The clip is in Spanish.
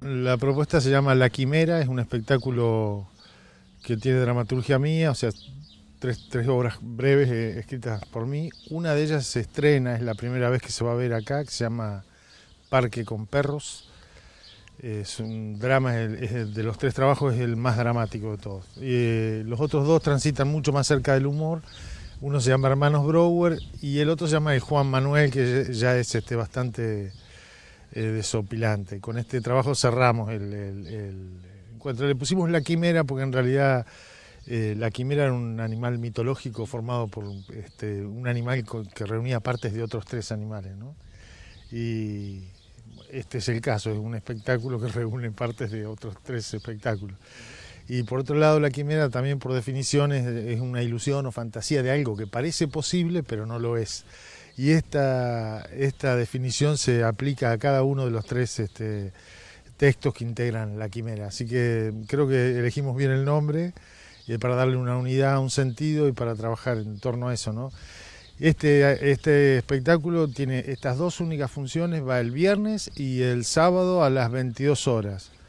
La propuesta se llama La Quimera, es un espectáculo que tiene dramaturgia mía, o sea, tres, tres obras breves eh, escritas por mí. Una de ellas se estrena, es la primera vez que se va a ver acá, que se llama Parque con Perros. Es un drama, de los tres trabajos es el más dramático de todos. Eh, los otros dos transitan mucho más cerca del humor. Uno se llama Hermanos Brower y el otro se llama el Juan Manuel, que ya es este, bastante eh, desopilante. Con este trabajo cerramos el, encuentro. Le pusimos la quimera porque en realidad eh, la quimera era un animal mitológico formado por este, un animal que reunía partes de otros tres animales. ¿no? Y este es el caso, es un espectáculo que reúne partes de otros tres espectáculos. Y por otro lado, la quimera también por definición es una ilusión o fantasía de algo que parece posible, pero no lo es y esta, definición se aplica a cada uno de los tres este, textos que integran la quimera. Así que creo que elegimos bien el nombre y eh, para darle una unidad, un sentido y para trabajar en torno a eso. ¿no? Este, este espectáculo tiene estas dos únicas funciones, va el viernes y el sábado a las 22 horas.